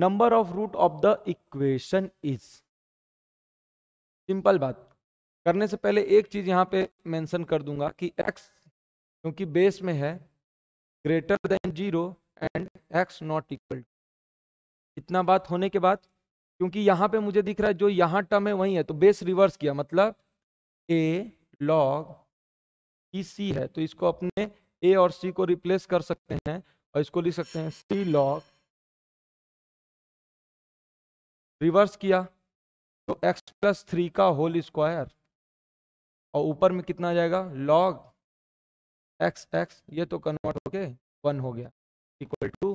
number of root of the equation is simple बात करने से पहले एक चीज यहाँ पे मेंशन कर दूंगा कि x क्योंकि बेस में है greater than zero and x not equal इतना बात होने के बाद क्योंकि यहाँ पे मुझे दिख रहा है जो यहाँ टर्म है वही है तो बेस रिवर्स किया मतलब a log ई e सी है तो इसको अपने ए और सी को रिप्लेस कर सकते हैं और इसको लिख सकते हैं सी लॉग रिवर्स किया तो x प्लस थ्री का होल स्क्वायर और ऊपर में कितना जाएगा लॉग x x ये तो कन्वर्ट होके वन हो गया इक्वल टू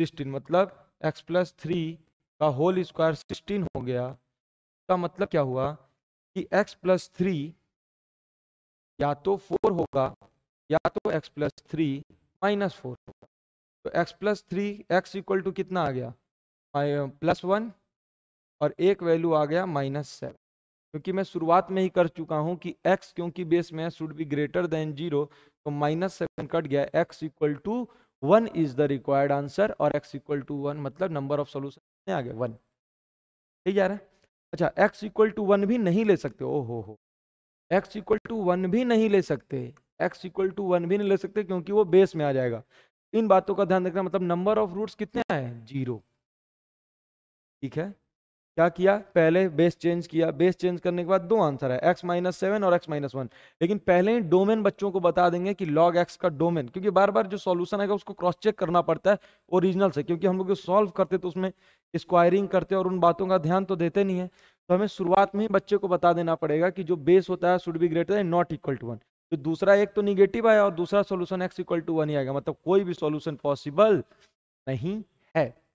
सिक्सटीन मतलब x प्लस थ्री का होल स्क्वायर सिक्सटीन हो गया का मतलब क्या हुआ कि x प्लस थ्री या तो फोर होगा या तो x plus three minus four होगा तो x plus three x equal to कितना आ गया प्लस वन और एक वैल्यू आ गया माइनस सेवन क्योंकि मैं शुरुआत में ही कर चुका हूँ कि x क्योंकि बेस में should be greater than zero तो माइनस सेवन कट गया x equal to one is the required answer और x इक्वल टू वन मतलब नंबर ऑफ सोल्यूशन आ गया वन ठीक जा रहा है अच्छा x इक्वल टू वन भी नहीं ले सकते ओ हो हो एक्स इक्वल टू वन भी नहीं ले सकते एक्स इक्वल टू वन भी नहीं ले सकते क्योंकि वो बेस में आ जाएगा इन बातों का ध्यान रखना मतलब नंबर ऑफ रूट्स कितने आए जीरो ठीक है क्या किया पहले बेस चेंज किया बेस चेंज करने के बाद दो आंसर है एक्स माइनस सेवन और एक्स माइनस वन लेकिन पहले ही डोमेन बच्चों को बता देंगे कि लॉग एक्स का डोमेन क्योंकि बार बार जो सॉल्यूशन आएगा उसको क्रॉस चेक करना पड़ता है ओरिजिनल से क्योंकि हम लोग जो सॉल्व करते तो उसमें स्क्वायरिंग करते और उन बातों का ध्यान तो देते नहीं है तो हमें शुरुआत में ही बच्चे को बता देना पड़ेगा कि जो बेस होता है should be greater and not equal to one तो दूसरा एक तो निगेटिव आया और दूसरा solution x equal to one ही आएगा मतलब कोई भी सोल्यूशन पॉसिबल नहीं है